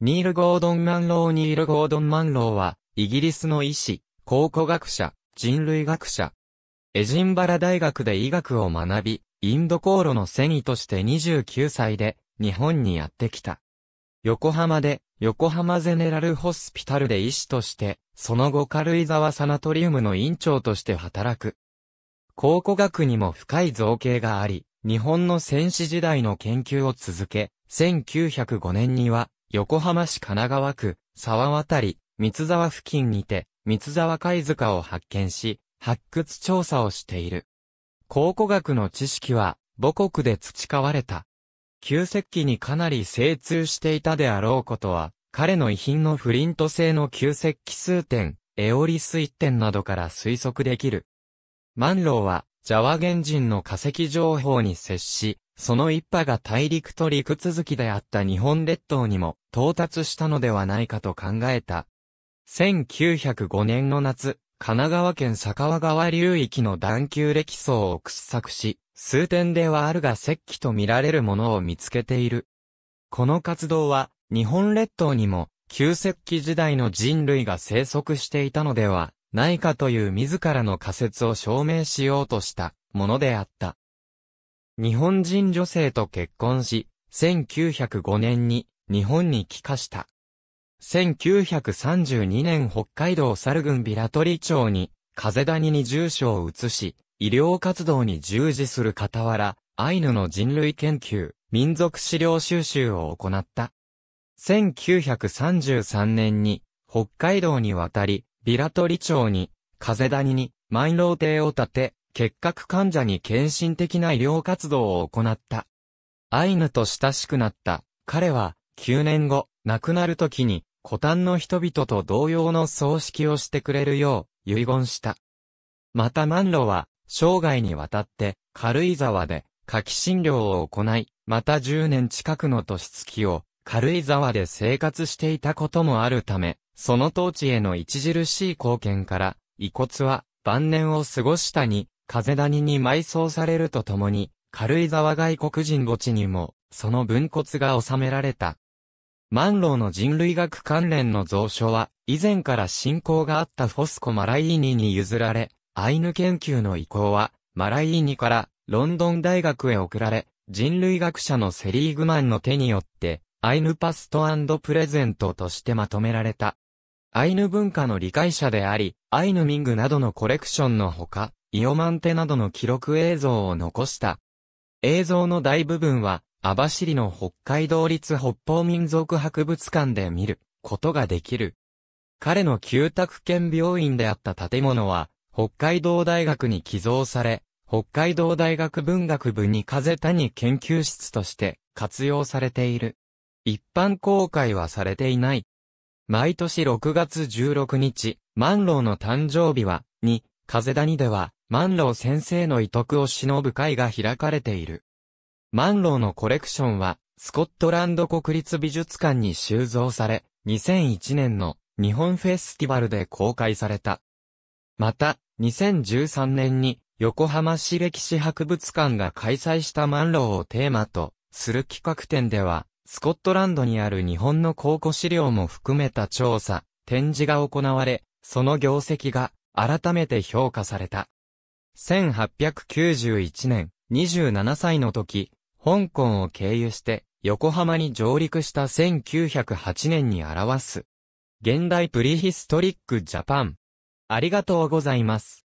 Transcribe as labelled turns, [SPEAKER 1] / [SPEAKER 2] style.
[SPEAKER 1] ニール・ゴードン・マンロー・ニール・ゴードン・マンローは、イギリスの医師、考古学者、人類学者。エジンバラ大学で医学を学び、インド航路の戦維として29歳で、日本にやってきた。横浜で、横浜ゼネラルホスピタルで医師として、その後軽井沢サナトリウムの院長として働く。考古学にも深い造形があり、日本の戦死時代の研究を続け、1905年には横浜市神奈川区、沢渡り、三沢付近にて、三沢貝塚を発見し、発掘調査をしている。考古学の知識は、母国で培われた。旧石器にかなり精通していたであろうことは、彼の遺品のフリント製の旧石器数点、エオリス1点などから推測できる。マンローは、ジャワ原人の化石情報に接し、その一派が大陸と陸続きであった日本列島にも到達したのではないかと考えた。1905年の夏、神奈川県酒川川流域の段丘歴層を掘削し、数点ではあるが石器と見られるものを見つけている。この活動は、日本列島にも、旧石器時代の人類が生息していたのではないかという自らの仮説を証明しようとしたものであった。日本人女性と結婚し、1905年に日本に帰化した。1932年北海道猿郡トリ町に、風谷に住所を移し、医療活動に従事する傍ら、アイヌの人類研究、民族資料収集を行った。1933年に北海道に渡り、平取町に、風谷に、万老亭を建て、結核患者に献身的な医療活動を行った。アイヌと親しくなった彼は9年後亡くなる時に古丹の人々と同様の葬式をしてくれるよう遺言した。また万老は生涯にわたって軽井沢で夏季診療を行い、また10年近くの年月を軽井沢で生活していたこともあるため、その統治への著しい貢献から、遺骨は晩年を過ごしたに、風谷に埋葬されるとともに、軽井沢外国人墓地にも、その分骨が収められた。万ーの人類学関連の蔵書は、以前から信仰があったフォスコ・マライーニに譲られ、アイヌ研究の意向は、マライーニからロンドン大学へ送られ、人類学者のセリーグマンの手によって、アイヌパストプレゼントとしてまとめられた。アイヌ文化の理解者であり、アイヌミングなどのコレクションのほか、イオマンテなどの記録映像を残した。映像の大部分は、網走の北海道立北方民族博物館で見ることができる。彼の旧宅兼病院であった建物は、北海道大学に寄贈され、北海道大学文学部に風谷研究室として活用されている。一般公開はされていない。毎年6月16日、マンローの誕生日は、に、風谷では、マンロー先生の遺徳を忍ぶ会が開かれている。マンローのコレクションは、スコットランド国立美術館に収蔵され、2001年の日本フェスティバルで公開された。また、2013年に横浜市歴史博物館が開催したマンローをテーマとする企画展では、スコットランドにある日本の考古資料も含めた調査、展示が行われ、その業績が改めて評価された。1891年、27歳の時、香港を経由して横浜に上陸した1908年に表す。現代プリヒストリックジャパン。ありがとうございます。